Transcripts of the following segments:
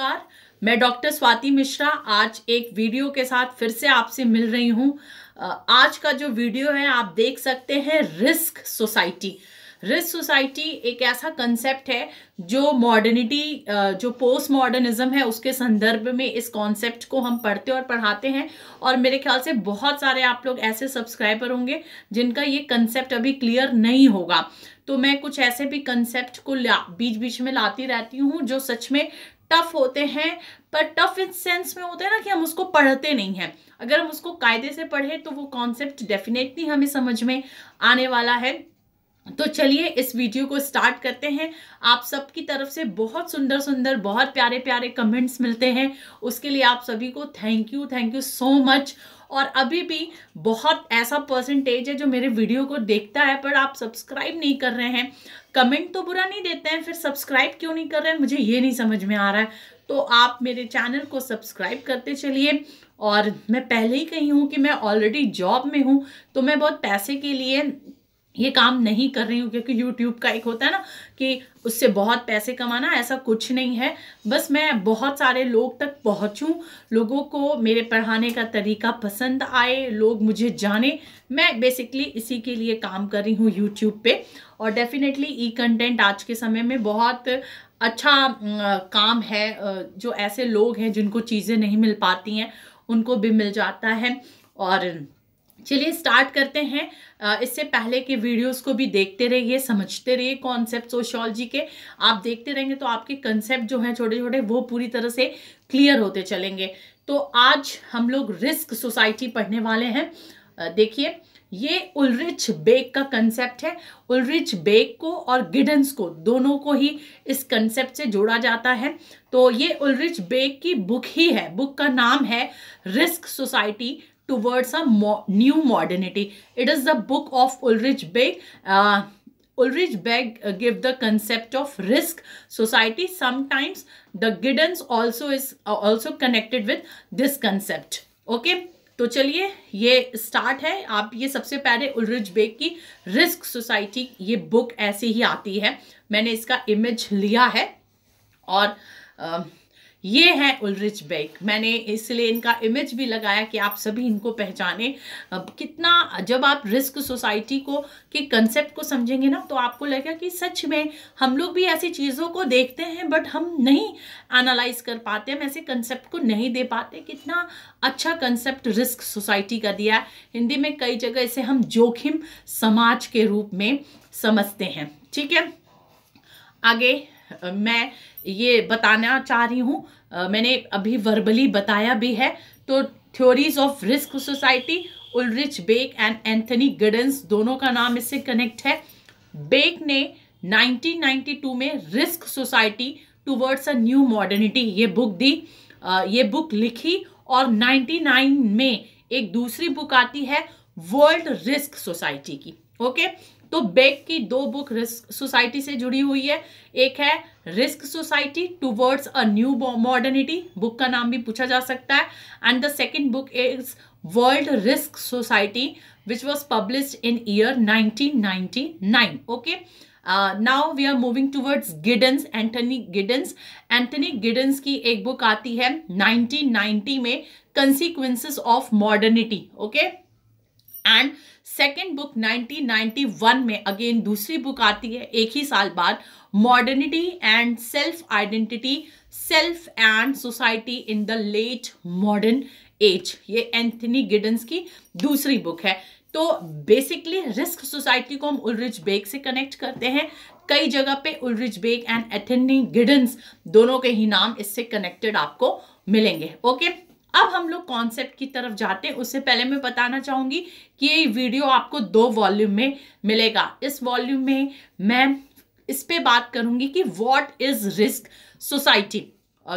नमस्कार मैं डॉक्टर स्वाति मिश्रा आज एक वीडियो के साथ फिर से आपसे मिल रही हूँ आज का जो वीडियो है आप देख सकते हैं रिस्क सोसाइटी रिस्क सोसाइटी एक ऐसा कंसेप्ट है जो मॉडर्निटी जो पोस्ट मॉडर्निज्म है उसके संदर्भ में इस कॉन्सेप्ट को हम पढ़ते और पढ़ाते हैं और मेरे ख्याल से बहुत सारे आप लोग ऐसे सब्सक्राइबर होंगे जिनका ये कंसेप्ट अभी क्लियर नहीं होगा तो मैं कुछ ऐसे भी कंसेप्ट को बीच बीच में लाती रहती हूँ जो सच में टफ होते हैं पर टफ इन सेंस में होता है ना कि हम उसको पढ़ते नहीं हैं अगर हम उसको कायदे से पढ़ें तो वो कॉन्सेप्ट डेफिनेटली हमें समझ में आने वाला है तो चलिए इस वीडियो को स्टार्ट करते हैं आप सबकी तरफ से बहुत सुंदर सुंदर बहुत प्यारे प्यारे कमेंट्स मिलते हैं उसके लिए आप सभी को thank you thank you so much और अभी भी बहुत ऐसा परसेंटेज है जो मेरे वीडियो को देखता है पर आप सब्सक्राइब नहीं कर रहे हैं कमेंट तो बुरा नहीं देते हैं फिर सब्सक्राइब क्यों नहीं कर रहे हैं मुझे ये नहीं समझ में आ रहा है तो आप मेरे चैनल को सब्सक्राइब करते चलिए और मैं पहले ही कही हूँ कि मैं ऑलरेडी जॉब में हूँ तो मैं बहुत पैसे के लिए ये काम नहीं कर रही हूँ क्योंकि यूट्यूब का एक होता है ना कि उससे बहुत पैसे कमाना ऐसा कुछ नहीं है बस मैं बहुत सारे लोग तक पहुँचूँ लोगों को मेरे पढ़ाने का तरीका पसंद आए लोग मुझे जाने मैं बेसिकली इसी के लिए काम कर रही हूँ यूट्यूब पे और डेफिनेटली ई कंटेंट आज के समय में बहुत अच्छा काम है जो ऐसे लोग हैं जिनको चीज़ें नहीं मिल पाती हैं उनको भी मिल जाता है और चलिए स्टार्ट करते हैं इससे पहले के वीडियोस को भी देखते रहिए समझते रहिए कॉन्सेप्ट सोशोलॉजी के आप देखते रहेंगे तो आपके कंसेप्ट जो हैं छोटे छोटे वो पूरी तरह से क्लियर होते चलेंगे तो आज हम लोग रिस्क सोसाइटी पढ़ने वाले हैं देखिए ये उलरिच बेक का कंसेप्ट है उलरिच बेक को और गिडन्स को दोनों को ही इस कंसेप्ट से जोड़ा जाता है तो ये उलरिच बेक की बुक ही है बुक का नाम है risk society towards a mo new modernity. It is the book of Ulrich Beck. Uh, Ulrich Beck uh, give the concept of risk society. Sometimes the Giddens also is uh, also connected with this concept. Okay. तो चलिए ये start है आप ये सबसे पहले Ulrich Beck की risk society ये बुक ऐसे ही आती है मैंने इसका इमेज लिया है और ये है उलरिच बेक मैंने इसलिए इनका इमेज भी लगाया कि आप सभी इनको पहचाने कितना जब आप रिस्क सोसाइटी को के कंसेप्ट को समझेंगे ना तो आपको लगेगा कि सच में हम लोग भी ऐसी चीज़ों को देखते हैं बट हम नहीं एनालाइज कर पाते हम ऐसे कंसेप्ट को नहीं दे पाते कितना अच्छा कंसेप्ट रिस्क सोसाइटी का दिया हिंदी में कई जगह इसे हम जोखिम समाज के रूप में समझते हैं ठीक है आगे मैं ये बताना चाह रही हूँ मैंने अभी वर्बली बताया भी है तो theories of risk society Ulrich Beck and Anthony Giddens दोनों का नाम इससे कनेक्ट है बेक ने 1992 में risk society towards a new modernity ये बुक दी ये बुक लिखी और 99 में एक दूसरी बुक आती है वर्ल्ड रिस्क सोसाइटी की ओके okay? तो बेक की दो बुक रिस्क सोसाइटी से जुड़ी हुई है एक है risk society towards a new modernity book का नाम भी पूछा जा सकता है and the second book is world risk society which was publish in year 1999 okay now we are moving towards Giddens Anthony Giddens Anthony Giddens की एक book आती है 1990 में consequences of modernity okay and second book 1991 में again दूसरी book आती है एक ही साल बाद modernity and self identity self and society in the late modern age ये एंथनी गिडन्स की दूसरी बुक है तो बेसिकली रिस्क सोसाइटी को हम उलरिच बेग से कनेक्ट करते हैं कई जगह पे Ulrich Beck and Anthony Giddens दोनों के ही नाम इससे कनेक्टेड आपको मिलेंगे ओके अब हम लोग कॉन्सेप्ट की तरफ जाते हैं उससे पहले मैं बताना चाहूँगी कि ये वीडियो आपको दो वॉल्यूम में मिलेगा इस वॉल्यूम में मैं इस पे बात करूँगी कि व्हाट इज़ रिस्क सोसाइटी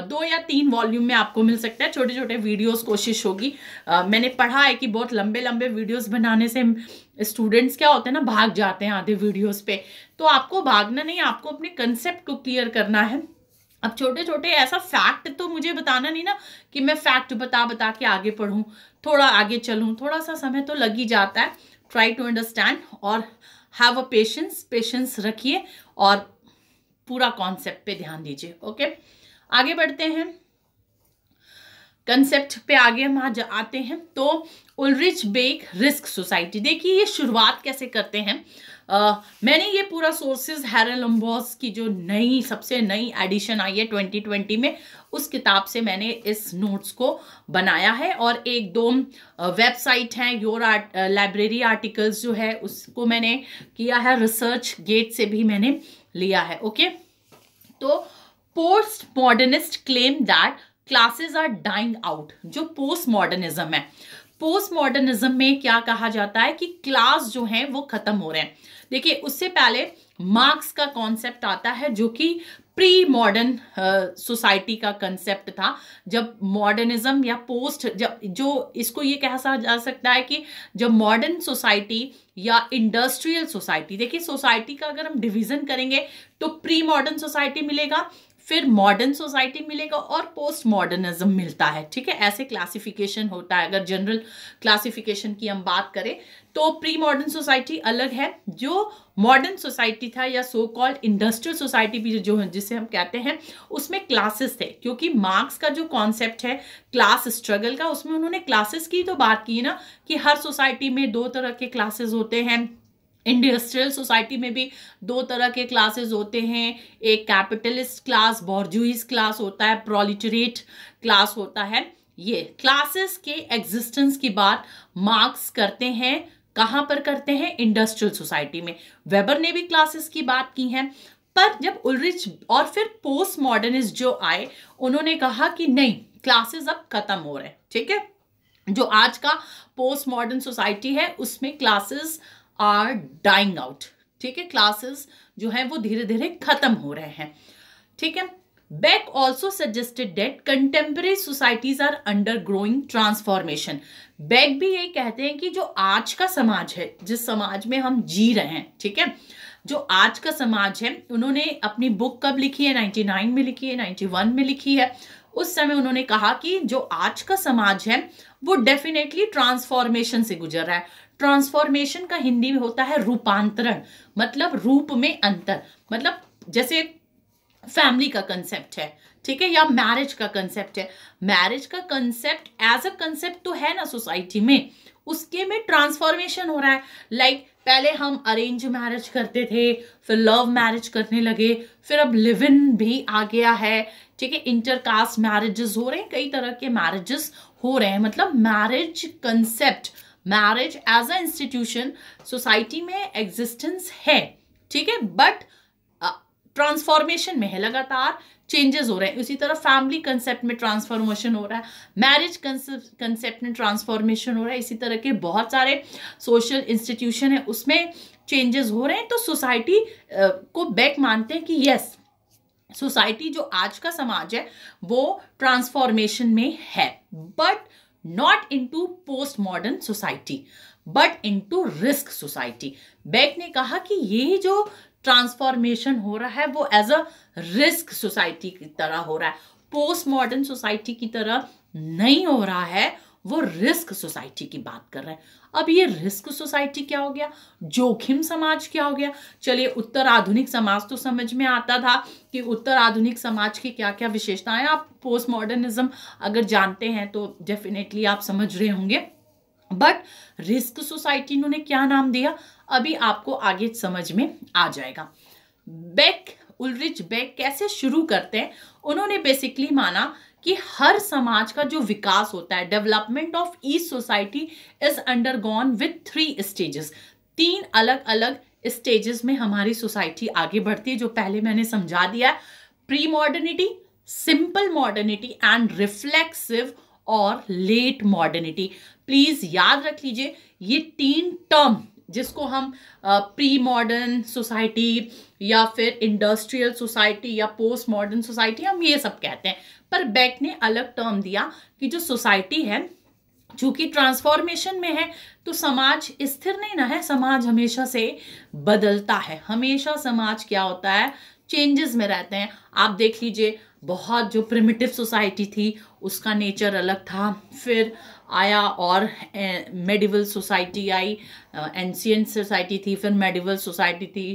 दो या तीन वॉल्यूम में आपको मिल सकता है छोटे छोटे वीडियोस कोशिश होगी मैंने पढ़ा है कि बहुत लंबे लंबे वीडियोस बनाने से स्टूडेंट्स क्या होते हैं ना भाग जाते हैं आधे वीडियोस पे तो आपको भागना नहीं आपको अपने कंसेप्ट को क्लियर करना है अब छोटे छोटे ऐसा फैक्ट तो मुझे बताना नहीं ना कि मैं फैक्ट बता बता के आगे पढ़ूँ थोड़ा आगे चलूँ थोड़ा सा समय तो लग ही जाता है ट्राई टू अंडरस्टैंड और हैव अ पेशेंस पेशेंस रखिए और पूरा कॉन्सेप्ट पे ध्यान दीजिए ओके आगे बढ़ते हैं कंसेप्ट पे आगे हम आज आते हैं तो उलरिच बेक रिस्क सोसाइटी देखिए ये शुरुआत कैसे करते हैं uh, मैंने ये पूरा सोर्सेज हैरलम्बॉस की जो नई सबसे नई एडिशन आई है 2020 में उस किताब से मैंने इस नोट्स को बनाया है और एक दो वेबसाइट हैं योर आर्ट लाइब्रेरी आर्टिकल्स जो है उसको मैंने किया है रिसर्च गेट से भी मैंने लिया है ओके तो post modernist claim that classes are dying out जो पोस्ट मॉडर्निज्म है पोस्ट मॉडर्निज्म में क्या कहा जाता है कि क्लास जो है वो खत्म हो रहे हैं देखिए उससे पहले मार्क्स का कॉन्सेप्ट आता है जो कि प्री मॉडर्न सोसाइटी का कंसेप्ट था जब मॉडर्निज्म या पोस्ट जब जो इसको ये कह जा सकता है कि जब मॉडर्न सोसाइटी या इंडस्ट्रियल सोसाइटी देखिए सोसाइटी का अगर हम डिवीजन करेंगे तो प्री मॉडर्न सोसाइटी मिलेगा फिर मॉडर्न सोसाइटी मिलेगा और पोस्ट मॉडर्निज्म मिलता है ठीक है ऐसे क्लासिफिकेशन होता है अगर जनरल क्लासिफिकेशन की हम बात करें तो प्री मॉडर्न सोसाइटी अलग है जो मॉडर्न सोसाइटी था या सो कॉल्ड इंडस्ट्रियल सोसाइटी भी जो है जिसे हम कहते हैं उसमें क्लासेस थे क्योंकि मार्क्स का जो कॉन्सेप्ट है क्लास स्ट्रगल का उसमें उन्होंने क्लासेस की तो बात की ना कि हर सोसाइटी में दो तरह के क्लासेस होते हैं इंडस्ट्रियल सोसाइटी में भी दो तरह के क्लासेस होते हैं एक कैपिटलिस्ट क्लास बॉर्जुइस क्लास होता है प्रोलिटरेट क्लास होता है ये क्लासेस के एग्जिस्टेंस की बात मार्क्स करते हैं कहाँ पर करते हैं इंडस्ट्रियल सोसाइटी में वेबर ने भी क्लासेस की बात की है पर जब उलरिच और फिर पोस्ट मॉडर्निस्ट जो आए उन्होंने कहा कि नहीं क्लासेस अब खत्म हो रहे हैं ठीक है जो आज का पोस्ट मॉडर्न सोसाइटी है उसमें क्लासेस आर डाइंग आउट ठीक है क्लासेस जो हैं वो धीरे धीरे खत्म हो रहे हैं ठीक है Beck also suggested that that societies are undergoing transformation Beck भी यही कहते हैं कि जो आज का समाज है जिस समाज में हम जी रहे हैं ठीक है जो आज का समाज है उन्होंने अपनी बुक कब लिखी है 99 में लिखी है 91 में लिखी है उस समय उन्होंने कहा कि जो आज का समाज है वो डेफिनेटली ट्रांसफॉर्मेशन से गुजर रहा है ट्रांसफॉर्मेशन का हिंदी में होता है रूपांतरण मतलब रूप में अंतर मतलब जैसे फैमिली का कंसेप्ट है ठीक है या मैरिज का कंसेप्ट है मैरिज का कंसेप्ट एज अ कंसेप्ट तो है ना सोसाइटी में उसके में ट्रांसफॉर्मेशन हो रहा है लाइक like, पहले हम अरेंज मैरिज करते थे फिर लव मैरिज करने लगे फिर अब लिव इन भी आ गया है ठीक है इंटरकास्ट मैरिजेस हो रहे हैं कई तरह के मैरिजेस हो रहे हैं मतलब marriage concept marriage as a institution society में एग्जिस्टेंस है ठीक है बट ट्रांसफॉर्मेशन uh, में है लगातार चेंजेस हो रहे हैं उसी तरह फैमिली कंसेप्ट में ट्रांसफॉर्मेशन हो रहा है मैरिज कंसेप्ट में ट्रांसफॉर्मेशन हो रहा है इसी तरह के बहुत सारे सोशल इंस्टीट्यूशन है उसमें चेंजेस हो रहे हैं तो सोसाइटी uh, को बैक मानते हैं कि यस सोसाइटी जो आज का समाज है वो ट्रांसफॉर्मेशन में है but not into post modern society but into risk society Beck ने कहा कि ये जो ट्रांसफॉर्मेशन हो रहा है वो एज अ रिस्क सोसाइटी की तरह हो रहा है पोस्ट मॉडर्न सोसाइटी की तरह नहीं हो रहा है वो रिस्क सोसाइटी की बात कर रहे हैं अब ये रिस्क सोसाइटी क्या हो गया जोखिम समाज क्या हो गया चलिए उत्तर आधुनिक समाज तो समझ में आता था कि उत्तर आधुनिक समाज की क्या क्या विशेषताएं आप पोस्ट मॉडर्निज्म अगर जानते हैं तो डेफिनेटली आप समझ रहे होंगे बट रिस्क सोसाइटी इन्होंने क्या नाम दिया अभी आपको आगे समझ में आ जाएगा बेक उलरिच बेग कैसे शुरू करते हैं उन्होंने बेसिकली माना कि हर समाज का जो विकास होता है development of e society is undergone with three stages तीन अलग अलग स्टेजेस में हमारी सोसाइटी आगे बढ़ती है जो पहले मैंने समझा दिया pre modernity simple modernity and reflexive और लेट मॉडर्निटी प्लीज याद रख लीजिए ये तीन टर्म जिसको हम प्री मॉडर्न सोसाइटी या फिर इंडस्ट्रियल सोसाइटी या पोस्ट मॉडर्न सोसाइटी हम ये सब कहते हैं पर बैक ने अलग टर्म दिया कि जो सोसाइटी है चूंकि ट्रांसफॉर्मेशन में है तो समाज स्थिर नहीं ना है समाज हमेशा से बदलता है हमेशा समाज क्या होता है चेंजेस में रहते हैं आप देख लीजिए बहुत जो प्रिमिटिव सोसाइटी थी उसका नेचर अलग था फिर आया और मेडिवल सोसाइटी आई एंशियन सोसाइटी थी फिर मेडिवल सोसाइटी थी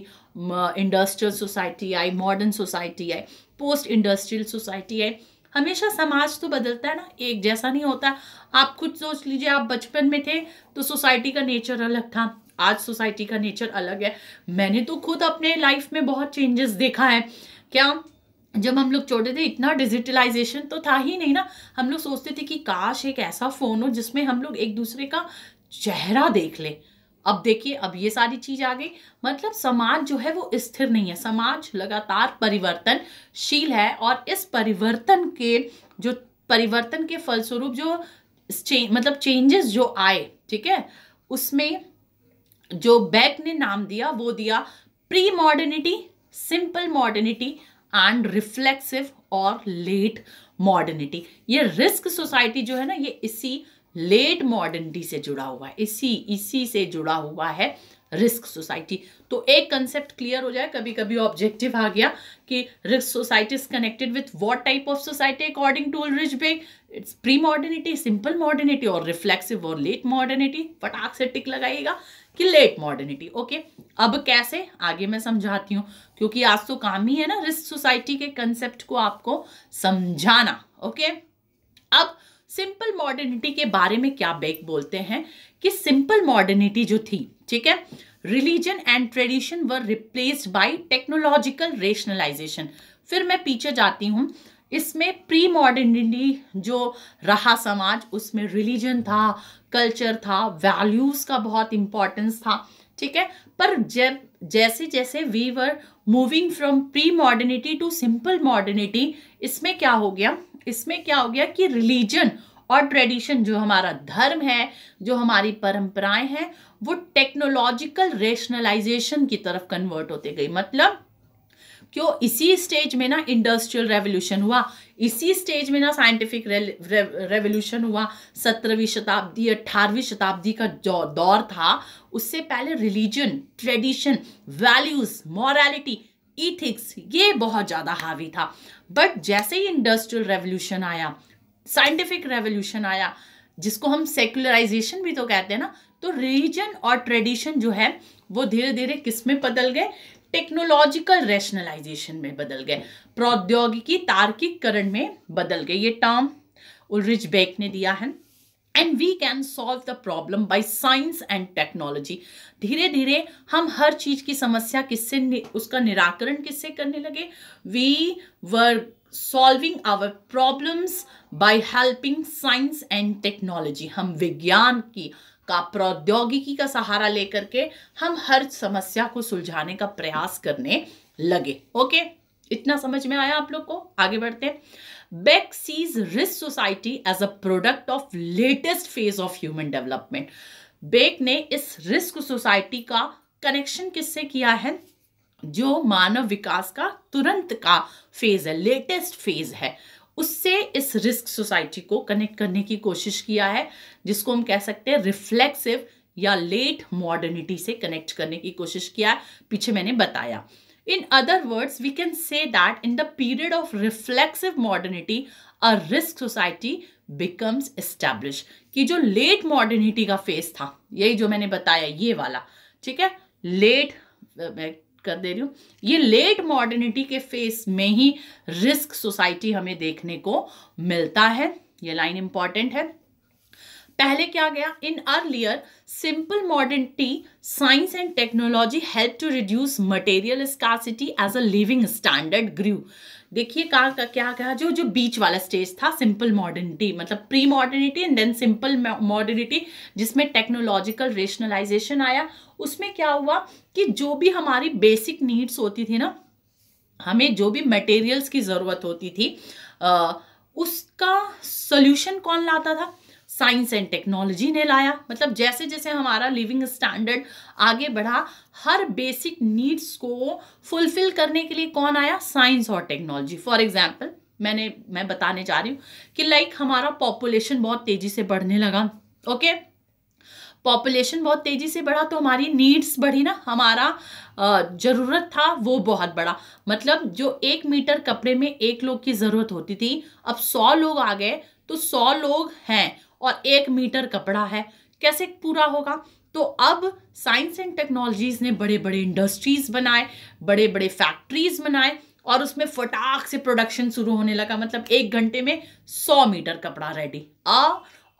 इंडस्ट्रियल सोसाइटी आई मॉडर्न सोसाइटी आई पोस्ट इंडस्ट्रियल सोसाइटी आई हमेशा समाज तो बदलता है ना एक जैसा नहीं होता आप खुद सोच लीजिए आप बचपन में थे तो सोसाइटी का नेचर अलग था आज सोसाइटी का नेचर अलग है मैंने तो खुद अपने लाइफ में बहुत चेंजेस देखा है क्या जब हम लोग छोटे थे इतना डिजिटलाइजेशन तो था ही नहीं ना हम लोग सोचते थे कि काश एक ऐसा फ़ोन हो जिसमें हम लोग एक दूसरे का चेहरा देख लें अब देखिए अब ये सारी चीज आ गई मतलब समाज जो है वो स्थिर नहीं है समाज लगातार परिवर्तनशील है और इस परिवर्तन के जो परिवर्तन के फलस्वरूप जो चे, मतलब चेंजेस जो आए ठीक है उसमें जो बैक ने नाम दिया वो दिया pre modernity simple modernity and reflexive और लेट मॉडर्निटी ये रिस्क सोसाइटी जो है ना ये इसी लेट मॉडर्निटी से जुड़ा हुआ है इसी इसी से जुड़ा हुआ है रिस्क सोसाइटी तो एक कंसेप्ट क्लियर हो जाए कभी कभी ऑब्जेक्टिव आ गया कि risk society is connected with what type of society according to Ulrich Beck it's pre modernity simple modernity और रिफ्लेक्सिव और लेट मॉडर्निटी फटाक से टिक लगाइएगा कि लेट मॉडर्निटी ओके अब कैसे आगे मैं समझाती हूँ क्योंकि आज तो काम ही है ना रिस्क सोसाइटी के कंसेप्ट को आपको समझाना ओके अब सिंपल मॉडर्निटी के बारे में क्या बेक बोलते हैं कि सिंपल मॉडर्निटी जो थी ठीक है religion and tradition were replaced by technological rationalization फिर मैं पीछे जाती हूँ इसमें प्री मॉडर्निटी जो रहा समाज उसमें रिलीजन था कल्चर था वैल्यूज़ का बहुत इंपॉर्टेंस था ठीक है पर जब जैसे जैसे we were moving from pre modernity to simple modernity इसमें क्या हो गया इसमें क्या हो गया कि रिलीजन और ट्रेडिशन जो हमारा धर्म है जो हमारी परंपराएं हैं वो टेक्नोलॉजिकल रेशनलाइजेशन की तरफ कन्वर्ट होते गई मतलब क्यों इसी स्टेज में ना इंडस्ट्रियल रेवोल्यूशन हुआ इसी स्टेज में ना साइंटिफिक रेवोल्यूशन हुआ सत्रहवीं शताब्दी अट्ठारहवीं शताब्दी का जो दौर था उससे पहले religion tradition values morality ethics ये बहुत ज़्यादा हावी था बट जैसे ही इंडस्ट्रियल रेवोल्यूशन आया साइंटिफिक रेवोल्यूशन आया जिसको हम सेकुलराइजेशन भी तो कहते हैं ना तो रिलीजन और ट्रेडिशन जो है वो धीरे धीरे किस में बदल गए टेक्नोलॉजिकल रैशनलाइजेशन में बदल गए प्रौद्योगिकी तार्किककरण में बदल गए ये टर्म उलरिच बेक ने दिया है and we can solve the problem by science and technology धीरे धीरे हम हर चीज की समस्या किससे उसका निराकरण किससे करने लगे we were solving our problems by helping science and technology हम विज्ञान की का प्रौद्योगिकी का सहारा लेकर के हम हर समस्या को सुलझाने का प्रयास करने लगे ओके इतना समझ में आया आप लोग को आगे बढ़ते हैं Beck sees risk society as a product of latest phase of human development Beck ने इस रिस्क सोसाइटी का कनेक्शन किससे किया है जो मानव विकास का तुरंत का फेज है लेटेस्ट फेज है उससे इस रिस्क सोसाइटी को कनेक्ट करने की कोशिश किया है जिसको हम कह सकते हैं रिफ्लेक्सिव या लेट मॉडर्निटी से कनेक्ट करने की कोशिश किया है पीछे मैंने बताया in other words we can say that in the period of reflexive modernity a risk society becomes establish कि जो लेट मॉडर्निटी का फेस था यही जो मैंने बताया ये वाला ठीक है लेट कर दे रही हूँ ये लेट मॉडर्निटी के फेस में ही रिस्क सोसाइटी हमें देखने को मिलता है ये लाइन इंपॉर्टेंट है पहले क्या गया in earlier simple modernity science and technology help to reduce material scarcity as a living standard grew देखिए कहाँ का क्या कहा जो जो बीच वाला स्टेज था सिंपल मॉडर्निटी मतलब pre modernity and then simple modernity जिसमें टेक्नोलॉजिकल रेशनलाइजेशन आया उसमें क्या हुआ कि जो भी हमारी बेसिक नीड्स होती थी ना हमें जो भी मटेरियल्स की ज़रूरत होती थी आ, उसका सोल्यूशन कौन लाता था साइंस एंड टेक्नोलॉजी ने लाया मतलब जैसे जैसे हमारा लिविंग स्टैंडर्ड आगे बढ़ा हर बेसिक नीड्स को फुलफिल करने के लिए कौन आया साइंस और टेक्नोलॉजी फॉर एग्जाम्पल मैंने मैं बताने जा रही हूँ कि लाइक हमारा पॉपुलेशन बहुत तेजी से बढ़ने लगा ओके okay? पॉपुलेशन बहुत तेज़ी से बढ़ा तो हमारी नीड्स बढ़ी ना हमारा ज़रूरत था वो बहुत बड़ा मतलब जो एक मीटर कपड़े में एक लोग की ज़रूरत होती थी अब सौ लोग आ गए तो सौ लोग हैं और एक मीटर कपड़ा है कैसे पूरा होगा तो अब साइंस एंड टेक्नोलॉजीज ने बड़े बड़े इंडस्ट्रीज बनाए बड़े बड़े फैक्ट्रीज बनाए और उसमें फटाक से प्रोडक्शन शुरू होने लगा मतलब एक घंटे में सौ मीटर कपड़ा रेडी आ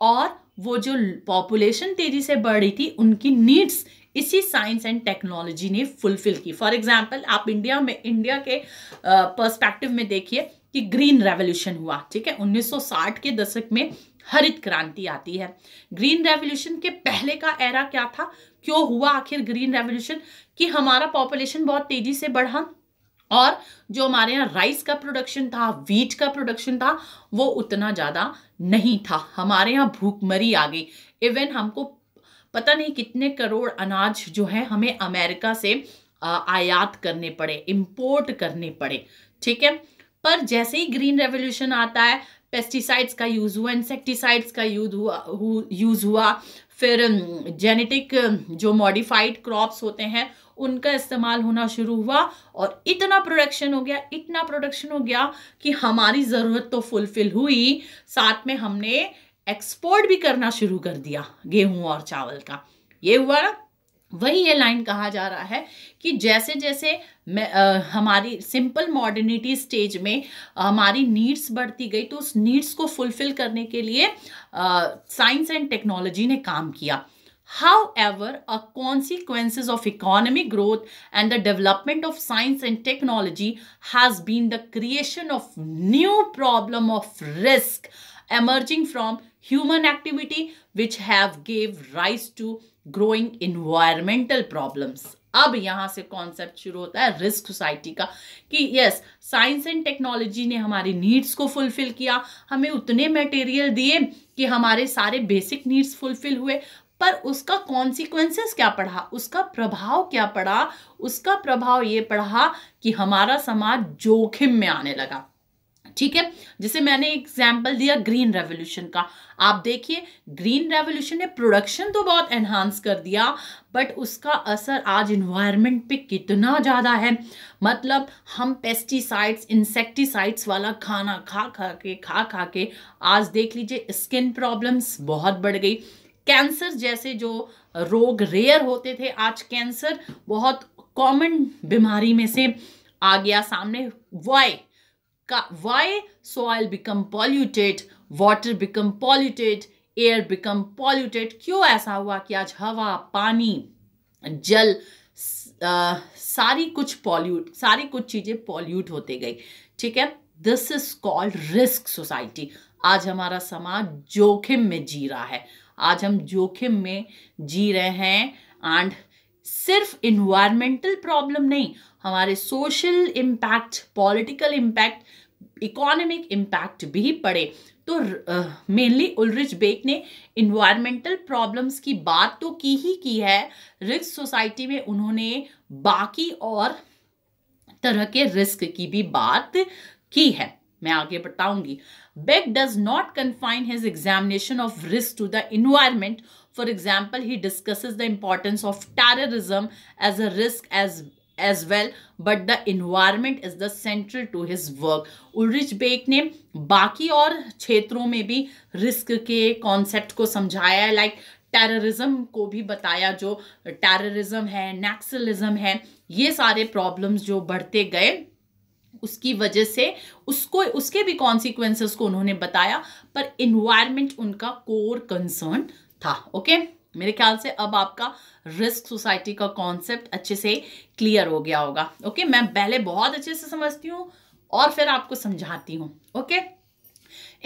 और वो जो पॉपुलेशन तेजी से बढ़ रही थी उनकी नीड्स इसी साइंस एंड टेक्नोलॉजी ने फुलफिल की फॉर एग्जाम्पल आप इंडिया में इंडिया के पर्सपेक्टिव में देखिए कि ग्रीन रेवोल्यूशन हुआ ठीक है 1960 के दशक में हरित क्रांति आती है ग्रीन रेवोल्यूशन के पहले का एरा क्या था क्यों हुआ आखिर ग्रीन रेवोल्यूशन कि हमारा पॉपुलेशन बहुत तेजी से बढ़ा और जो हमारे यहाँ राइस का प्रोडक्शन था वीट का प्रोडक्शन था वो उतना ज़्यादा नहीं था हमारे यहाँ भूखमरी आ गई इवन हमको पता नहीं कितने करोड़ अनाज जो है हमें अमेरिका से आयात करने पड़े इम्पोर्ट करने पड़े ठीक है पर जैसे ही ग्रीन रेवोल्यूशन आता है पेस्टिसाइड्स का यूज़ हुआ इंसेक्टिसाइड्स का यूज हुआ यूज़ हुआ फिर जेनेटिक um, um, जो मॉडिफाइड क्रॉप्स होते हैं उनका इस्तेमाल होना शुरू हुआ और इतना प्रोडक्शन हो गया इतना प्रोडक्शन हो गया कि हमारी ज़रूरत तो फुलफिल हुई साथ में हमने एक्सपोर्ट भी करना शुरू कर दिया गेहूं और चावल का ये हुआ ना वही ये लाइन कहा जा रहा है कि जैसे जैसे आ, हमारी सिंपल मॉडर्निटी स्टेज में हमारी नीड्स बढ़ती गई तो उस नीड्स को फुलफिल करने के लिए साइंस एंड टेक्नोलॉजी ने काम किया however a consequences of economic growth and the development of science and technology has been the creation of new problem of risk emerging from human activity which have gave rise to growing environmental problems अब यहाँ से concept शुरू होता है risk society का कि yes science and technology ने हमारी नीड्स को फुलफिल किया हमें उतने मटेरियल दिए कि हमारे सारे बेसिक नीड्स फुलफिल हुए पर उसका कॉन्सिक्वेंसेस क्या पड़ा उसका प्रभाव क्या पड़ा उसका प्रभाव ये पड़ा कि हमारा समाज जोखिम में आने लगा ठीक है जिसे मैंने एग्जाम्पल दिया ग्रीन रेवोल्यूशन का आप देखिए ग्रीन रेवोल्यूशन ने प्रोडक्शन तो बहुत एनहांस कर दिया बट उसका असर आज इन्वायरमेंट पे कितना ज़्यादा है मतलब हम पेस्टिसाइड्स इंसेक्टिसाइड्स वाला खाना खा खा के खा खा के आज देख लीजिए स्किन प्रॉब्लम्स बहुत बढ़ गई कैंसर जैसे जो रोग रेयर होते थे आज कैंसर बहुत कॉमन बीमारी में से आ गया सामने वाई का why soil become polluted water become polluted air become polluted क्यों ऐसा हुआ कि आज हवा पानी जल आ, सारी कुछ पॉल्यूट सारी कुछ चीज़ें पॉल्यूट होते गई ठीक है this is called risk society आज हमारा समाज जोखिम में जी रहा है आज हम जोखिम में जी रहे हैं एंड सिर्फ इन्वायरमेंटल प्रॉब्लम नहीं हमारे social impact political impact economic impact भी पड़े तो मेनली उलरिच बेक ने इन्वायरमेंटल प्रॉब्लम्स की बात तो की ही की है रिक्स सोसाइटी में उन्होंने बाकी और तरह के रिस्क की भी बात की है मैं आगे बताऊंगी Beck does not confine his examination of risk to the environment For example, he discusses the importance of terrorism as a risk as as well but the environment is the central to his work Ulrich Beck ने बाकी और क्षेत्रों में भी risk के concept को समझाया है लाइक टेररिज्म को भी बताया जो टेररिज्म है नेक्सलिज्म है ये सारे प्रॉब्लम्स जो बढ़ते गए उसकी वजह से उसको उसके भी कॉन्सिक्वेंसेस को उन्होंने बताया पर इन्वायरमेंट उनका कोर कंसर्न था ओके मेरे ख्याल से अब आपका रिस्क सोसाइटी का कॉन्सेप्ट अच्छे से क्लियर हो गया होगा ओके मैं पहले बहुत अच्छे से समझती हूँ और फिर आपको समझाती हूँ okay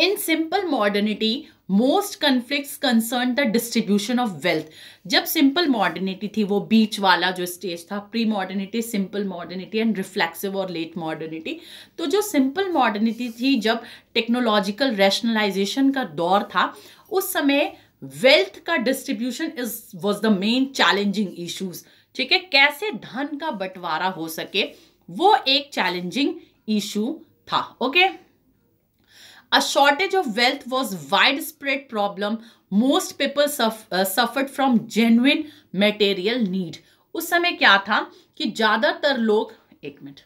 in simple modernity most conflict concern the distribution of wealth जब सिंपल मॉडर्निटी थी वो बीच वाला जो स्टेज था pre modernity simple modernity and reflexive और लेट मॉडर्निटी तो जो सिंपल मॉडर्निटी थी जब टेक्नोलॉजिकल रैशनलाइजेशन का दौर था उस समय वेल्थ का distribution is was the main challenging issues ठीक है कैसे धन का बंटवारा हो सके वो एक चैलेंजिंग इशू था okay a shortage of wealth was widespread problem most people suffered from genuine material need उस समय क्या था कि ज्यादातर लोग एक मिनट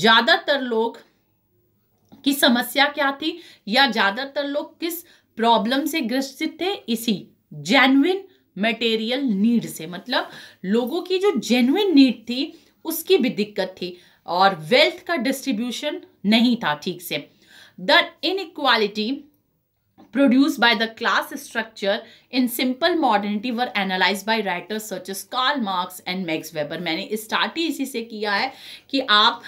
ज्यादातर लोग की समस्या क्या थी या ज्यादातर लोग किस प्रॉब्लम से ग्रसित थे इसी जेन्युन मटेरियल नीड से मतलब लोगों की जो जेन्युन नीड थी उसकी भी दिक्कत थी और वेल्थ का डिस्ट्रीब्यूशन नहीं था ठीक से the inequality produced by the class structure in simple modernity were analyzed by writers such as Karl Marx and Max Weber मैंने स्टार्ट ही इसी से किया है कि आप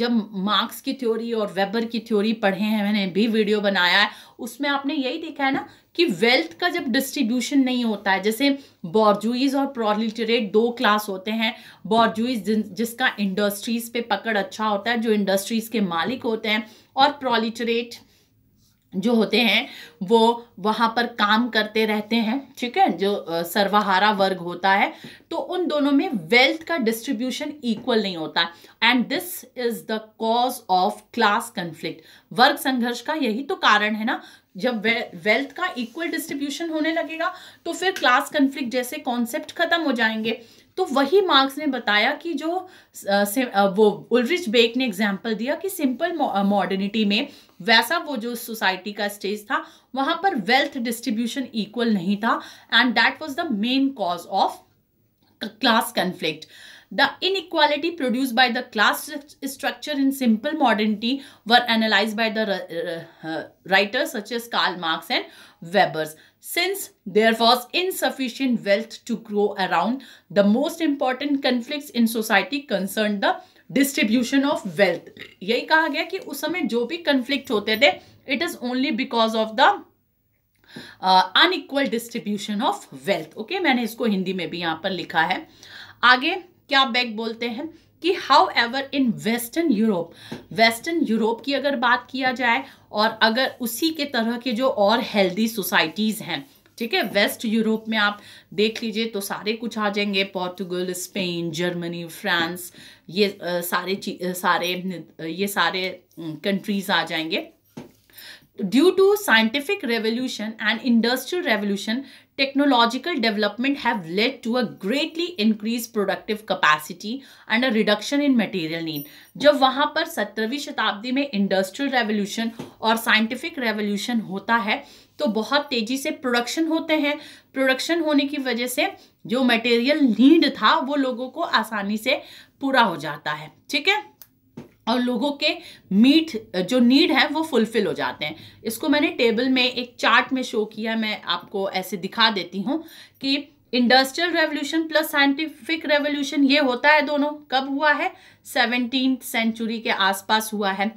जब मार्क्स की थ्योरी और वेबर की थ्योरी पढ़े हैं मैंने भी वीडियो बनाया है उसमें आपने यही देखा है ना कि वेल्थ का जब डिस्ट्रीब्यूशन नहीं होता है जैसे बॉर्जुइज और प्रोलिटरेट दो क्लास होते हैं बॉर्जुइज जिसका इंडस्ट्रीज पे पकड़ अच्छा होता है जो इंडस्ट्रीज के मालिक होते हैं और प्रोलिटरेट जो होते हैं वो वहाँ पर काम करते रहते हैं ठीक है जो सर्वहारा वर्ग होता है तो उन दोनों में वेल्थ का डिस्ट्रीब्यूशन इक्वल नहीं होता and this is the cause of class conflict वर्ग संघर्ष का यही तो कारण है ना जब वे, वेल्थ का इक्वल डिस्ट्रीब्यूशन होने लगेगा तो फिर क्लास कंफ्लिक्ट जैसे कॉन्सेप्ट खत्म हो जाएंगे तो वही मार्क्स ने बताया कि जो वो उलरिच बेक ने एग्जाम्पल दिया कि सिंपल मॉडर्निटी में वैसा वो जो सोसाइटी का स्टेज था वहां पर वेल्थ डिस्ट्रीब्यूशन इक्वल नहीं था and that was the main cause of class conflict the equality produce by the class structure in simple modernity were analyse by the writers such as Karl Marx and Webers Since there was insufficient wealth to grow around, the most important conflicts in society concerned the distribution of wealth यही कहा गया कि उस समय जो भी conflict होते थे it is only because of the unequal distribution of wealth okay मैंने इसको हिंदी में भी यहां पर लिखा है आगे क्या बैक बोलते हैं कि however in western Europe western Europe की अगर बात किया जाए और अगर उसी के तरह के जो और हेल्दी सोसाइटीज़ हैं ठीक है वेस्ट यूरोप में आप देख लीजिए तो सारे कुछ आ जाएंगे पोर्टुगल स्पेन जर्मनी फ्रांस ये आ, सारे सारे ये सारे कंट्रीज आ जाएंगे due to scientific revolution and industrial revolution technological development have led to a greatly increased productive capacity and a reduction in material need जब वहाँ पर सत्रहवीं शताब्दी में इंडस्ट्रियल रेवोल्यूशन और साइंटिफिक रेवोल्यूशन होता है तो बहुत तेजी से प्रोडक्शन होते हैं प्रोडक्शन होने की वजह से जो मटेरियल नीड था वो लोगों को आसानी से पूरा हो जाता है ठीक है और लोगों के मीट जो नीड है वो फुलफिल हो जाते हैं इसको मैंने टेबल में एक चार्ट में शो किया मैं आपको ऐसे दिखा देती हूँ कि industrial revolution plus scientific revolution ये होता है दोनों कब हुआ है सेवनटीन सेंचुरी के आसपास हुआ है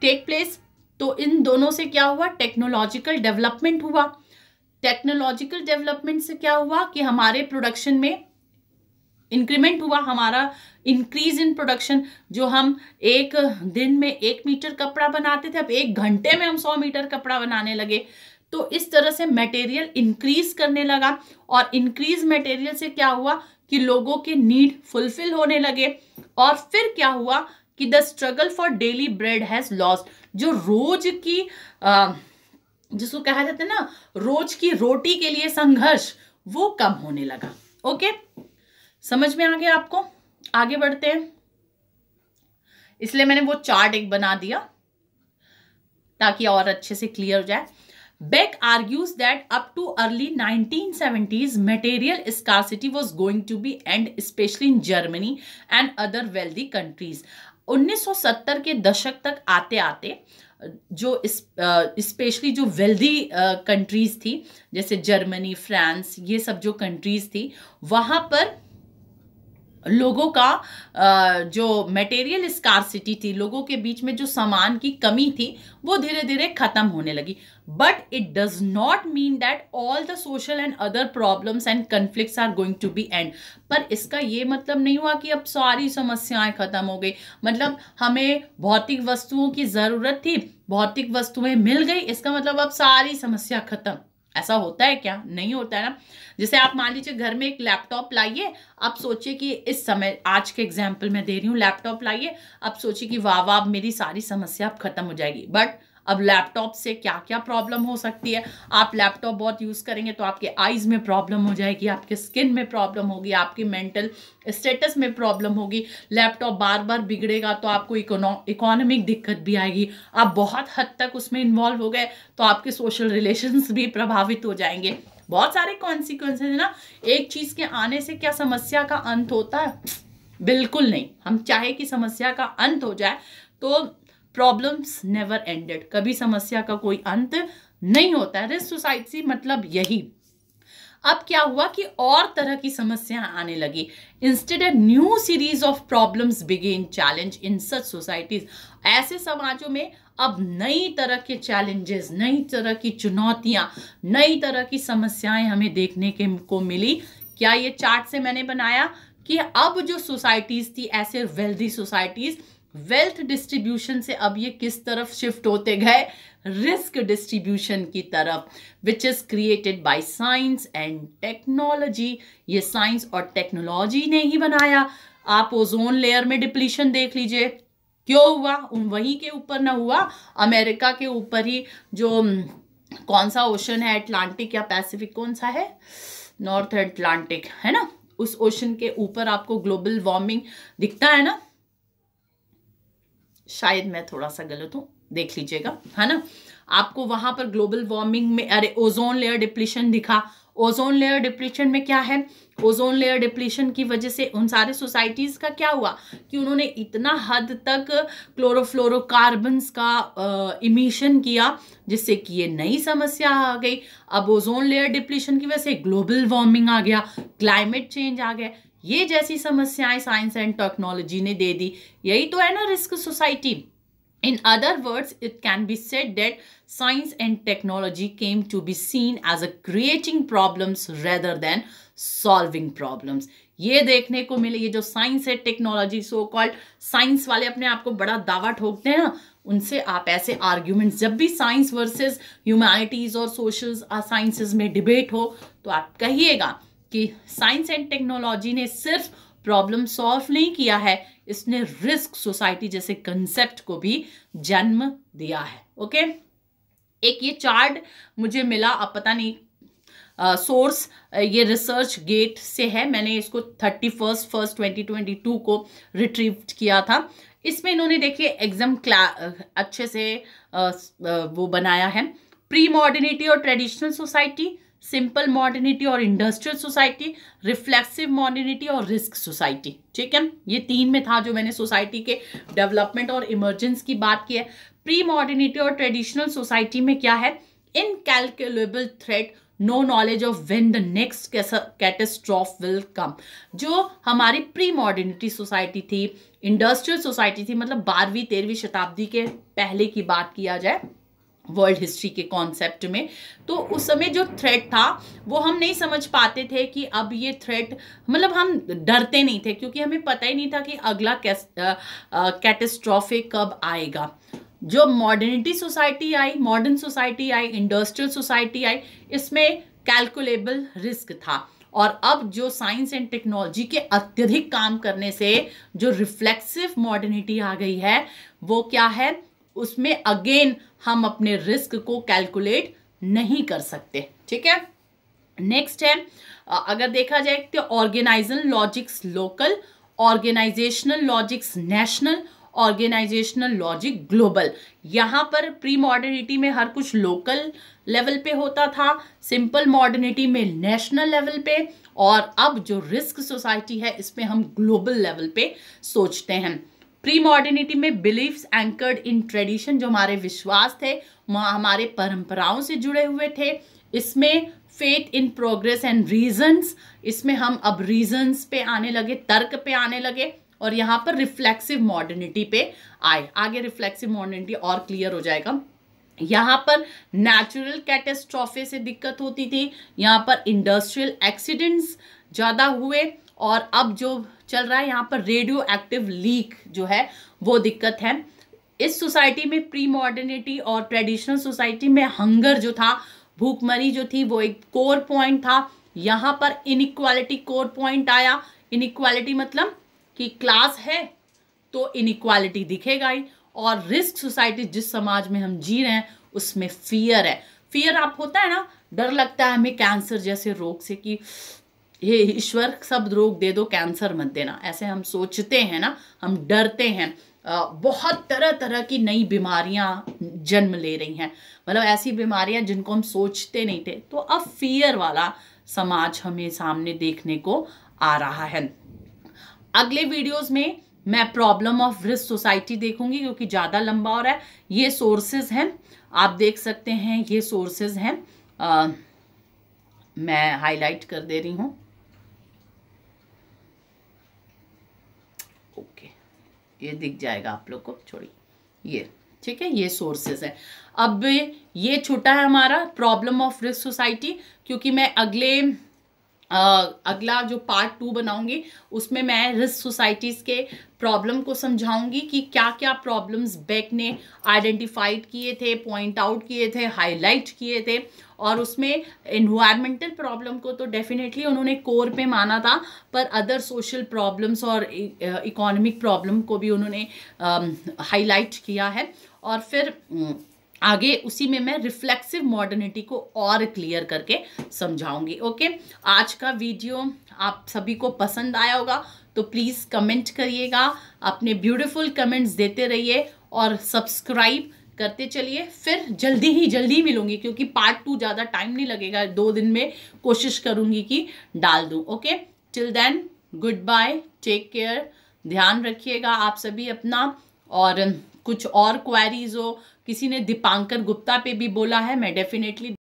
टेक प्लेस तो इन दोनों से क्या हुआ टेक्नोलॉजिकल डेवलपमेंट हुआ टेक्नोलॉजिकल डेवलपमेंट से क्या हुआ कि हमारे प्रोडक्शन में इंक्रीमेंट हुआ हमारा इंक्रीज इन प्रोडक्शन जो हम एक दिन में एक मीटर कपड़ा बनाते थे अब एक घंटे में हम सौ मीटर कपड़ा बनाने लगे तो इस तरह से मटेरियल इंक्रीज करने लगा और इंक्रीज मटेरियल से क्या हुआ कि लोगों के नीड फुलफिल होने लगे और फिर क्या हुआ कि the struggle for daily bread has lost जो रोज की जिसको कहा जाता है ना रोज की रोटी के लिए संघर्ष वो कम होने लगा ओके okay? समझ में आ गया आपको आगे बढ़ते हैं इसलिए मैंने वो चार्ट एक बना दिया ताकि और अच्छे से क्लियर हो जाए Beck argues that up to early nineteen seventies material scarcity was going to be end specially in Germany and other wealthy countries 1970 के दशक तक आते आते जो स्पेशली uh, जो वेल्दी कंट्रीज uh, थी जैसे जर्मनी फ्रांस ये सब जो कंट्रीज थी वहाँ पर लोगों का जो मटेरियल स्कारसिटी थी लोगों के बीच में जो सामान की कमी थी वो धीरे धीरे ख़त्म होने लगी but it does not mean that all the social and other problems and conflict are going to be end पर इसका ये मतलब नहीं हुआ कि अब सारी समस्याएं ख़त्म हो गई मतलब हमें भौतिक वस्तुओं की ज़रूरत थी भौतिक वस्तुएं मिल गई इसका मतलब अब सारी समस्या ख़त्म ऐसा होता है क्या नहीं होता है ना जैसे आप मान लीजिए घर में एक लैपटॉप लाइए आप सोचिए कि इस समय आज के एग्जाम्पल मैं दे रही हूँ लैपटॉप लाइए आप सोचिए कि वाह वाह मेरी सारी समस्या अब खत्म हो जाएगी बट अब लैपटॉप से क्या क्या प्रॉब्लम हो सकती है आप लैपटॉप बहुत यूज़ करेंगे तो आपके आइज़ में प्रॉब्लम हो जाएगी आपके स्किन में प्रॉब्लम होगी आपकी मेंटल स्टेटस में प्रॉब्लम होगी लैपटॉप बार बार बिगड़ेगा तो आपको इकोनॉमिक दिक्कत भी आएगी आप बहुत हद तक उसमें इन्वॉल्व हो गए तो आपके सोशल रिलेशंस भी प्रभावित हो जाएंगे बहुत सारे कॉन्सिक्वेंस है ना एक चीज़ के आने से क्या समस्या का अंत होता है बिल्कुल नहीं हम चाहे कि समस्या का अंत हो जाए तो प्रॉब्लम्स नेवर एंडेड कभी समस्या का कोई अंत नहीं होता है रिस्क सोसाइटी मतलब यही अब क्या हुआ कि और तरह की समस्याएं आने लगी instead a new series of problems began challenge in such societies ऐसे समाजों में अब नई तरह के चैलेंजेस नई तरह की चुनौतियां नई तरह की समस्याएं हमें देखने के को मिली क्या ये चार्ट से मैंने बनाया कि अब जो सोसाइटीज थी ऐसे वेल्दी सोसाइटीज़ वेल्थ डिस्ट्रीब्यूशन से अब ये किस तरफ शिफ्ट होते गए रिस्क डिस्ट्रीब्यूशन की तरफ which is created by science and technology ये साइंस और टेक्नोलॉजी ने ही बनाया आप ओजोन लेयर में डिप्लीशन देख लीजिए क्यों हुआ उन वहीं के ऊपर ना हुआ अमेरिका के ऊपर ही जो कौन सा ओशन है अटलांटिक या पैसिफिक कौन सा है नॉर्थ अटलांटिक है ना उस ओशन के ऊपर आपको ग्लोबल वार्मिंग दिखता है ना शायद मैं थोड़ा सा गलत हूँ देख लीजिएगा है ना आपको वहां पर ग्लोबल वार्मिंग में अरे ओजोन लेयर डिप्लीशन दिखा ओजोन लेयर डिप्लीशन में क्या है ओजोन लेयर डिप्लीशन की वजह से उन सारे सोसाइटीज़ का क्या हुआ कि उन्होंने इतना हद तक क्लोरोफ्लोरोकार्बन्स का इमिशन किया जिससे कि ये नई समस्या आ गई अब ओजोन लेयर डिप्लीशन की वजह से ग्लोबल वार्मिंग आ गया क्लाइमेट चेंज आ गया ये जैसी समस्याएं साइंस एंड टेक्नोलॉजी ने दे दी यही तो है ना risk society in other words it can be said that science and technology came to be seen as a creating problems rather than solving problems ये देखने को मिले ये जो साइंस है टेक्नोलॉजी सो कॉल्ड साइंस वाले अपने आप को बड़ा दावा ठोकते हैं ना उनसे आप ऐसे आर्ग्यूमेंट्स जब भी साइंस वर्सेस ह्यूमैनिटीज़ और सोशल साइंसेस में डिबेट हो तो आप कहिएगा कि साइंस एंड टेक्नोलॉजी ने सिर्फ प्रॉब्लम सॉल्व नहीं किया है इसने रिस्क सोसाइटी जैसे कंसेप्ट को भी जन्म दिया है ओके एक ये चार्ट मुझे मिला अब पता नहीं सोर्स uh, uh, ये रिसर्च गेट से है मैंने इसको thirty first first twenty twenty two को रिट्रीव किया था इसमें इन्होंने देखिए एग्जाम क्ला अच्छे से uh, वो बनाया है प्री मॉडर्निटी और ट्रेडिशनल सोसाइटी सिंपल मॉडर्निटी और इंडस्ट्रियल सोसाइटी रिफ्लेक्सिव मॉडर्निटी और रिस्क सोसाइटी ठीक है ये तीन में था जो मैंने सोसाइटी के डेवलपमेंट और इमर्जेंस की बात की है प्री मॉडर्निटी और ट्रेडिशनल सोसाइटी में क्या है incalculable threat no knowledge of when the next catastrophe will come जो हमारी प्री मॉडर्निटी सोसाइटी थी इंडस्ट्रियल सोसाइटी थी मतलब बारहवीं तेरहवीं शताब्दी के पहले की बात किया जाए वर्ल्ड हिस्ट्री के कॉन्सेप्ट में तो उस समय जो थ्रेट था वो हम नहीं समझ पाते थे कि अब ये थ्रेट मतलब हम डरते नहीं थे क्योंकि हमें पता ही नहीं था कि अगला कैटेस्ट्रॉफे कब आएगा जो मॉडर्निटी सोसाइटी आई मॉडर्न सोसाइटी आई इंडस्ट्रियल सोसाइटी आई इसमें कैलकुलेबल रिस्क था और अब जो साइंस एंड टेक्नोलॉजी के अत्यधिक काम करने से जो रिफ्लेक्सिव मॉडर्निटी आ गई है वो क्या है उसमें अगेन हम अपने रिस्क को कैलकुलेट नहीं कर सकते ठीक है नेक्स्ट है अगर देखा जाए तो organisation logics local organisational logics national organisational logic global यहाँ पर प्री मॉडर्निटी में हर कुछ लोकल लेवल पे होता था सिंपल मॉडर्निटी में नेशनल लेवल पे और अब जो रिस्क सोसाइटी है इसमें हम ग्लोबल लेवल पे सोचते हैं प्री मॉडर्निटी में बिलीव्स एंकर्ड इन ट्रेडिशन जो हमारे विश्वास थे हमारे परंपराओं से जुड़े हुए थे इसमें faith in progress and reasons इसमें हम अब रीजन्स पे आने लगे तर्क पे आने लगे और यहाँ पर रिफ्लेक्सिव मॉडर्निटी पे आए आगे रिफ्लेक्सिव मॉडर्निटी और क्लियर हो जाएगा यहाँ पर नेचुरल कैटेस्ट्रॉफे से दिक्कत होती थी यहाँ पर इंडस्ट्रियल एक्सीडेंट्स ज़्यादा हुए और अब जो चल रहा है यहाँ पर रेडियो एक्टिव लीक जो है वो दिक्कत है इस सोसाइटी में प्री मॉडर्निटी और ट्रेडिशनल सोसाइटी में हंगर जो था भूखमरी जो थी वो एक कोर पॉइंट था यहाँ पर इनक्वालिटी कोर पॉइंट आया इनक्वालिटी मतलब कि क्लास है तो इनक्वालिटी दिखेगा ही और रिस्क सोसाइटी जिस समाज में हम जी रहे हैं उसमें फियर है फियर आप होता है ना डर लगता है हमें कैंसर जैसे रोग से कि हे ईश्वर सब रोग दे दो कैंसर मत देना ऐसे हम सोचते हैं ना हम डरते हैं बहुत तरह तरह की नई बीमारियां जन्म ले रही हैं मतलब ऐसी बीमारियां जिनको हम सोचते नहीं थे तो अब फियर वाला समाज हमें सामने देखने को आ रहा है अगले वीडियोस में मैं प्रॉब्लम ऑफ रिस्क सोसाइटी देखूंगी क्योंकि ज़्यादा लंबा हो रहा है ये सोर्सेज हैं आप देख सकते हैं ये सोर्सेज हैं मैं हाईलाइट कर दे रही हूँ ये दिख जाएगा आप लोग को छोड़िए ये ठीक है ये सोर्सेस है अब ये छोटा है हमारा प्रॉब्लम ऑफ रिस्क सोसाइटी क्योंकि मैं अगले अगला जो पार्ट टू बनाऊंगी उसमें मैं रिस्क सोसाइटीज़ के प्रॉब्लम को समझाऊंगी कि क्या क्या प्रॉब्लम्स बैक ने आइडेंटिफाइड किए थे पॉइंट आउट किए थे हाईलाइट किए थे और उसमें इन्वायरमेंटल प्रॉब्लम को तो डेफिनेटली उन्होंने कोर पे माना था पर अदर सोशल प्रॉब्लम्स और इकोनॉमिक e, प्रॉब्लम को भी उन्होंने हाईलाइट किया है और फिर आगे उसी में मैं रिफ्लेक्सिव मॉडर्निटी को और क्लियर करके समझाऊंगी ओके आज का वीडियो आप सभी को पसंद आया होगा तो प्लीज़ कमेंट करिएगा अपने ब्यूटीफुल कमेंट्स देते रहिए और सब्सक्राइब करते चलिए फिर जल्दी ही जल्दी मिलूंगी क्योंकि पार्ट टू ज़्यादा टाइम नहीं लगेगा दो दिन में कोशिश करूँगी कि डाल दूँ okay till then goodbye take care ध्यान रखिएगा आप सभी अपना और कुछ और क्वेरीज हो किसी ने दीपांकर गुप्ता पे भी बोला है मैं डेफिनेटली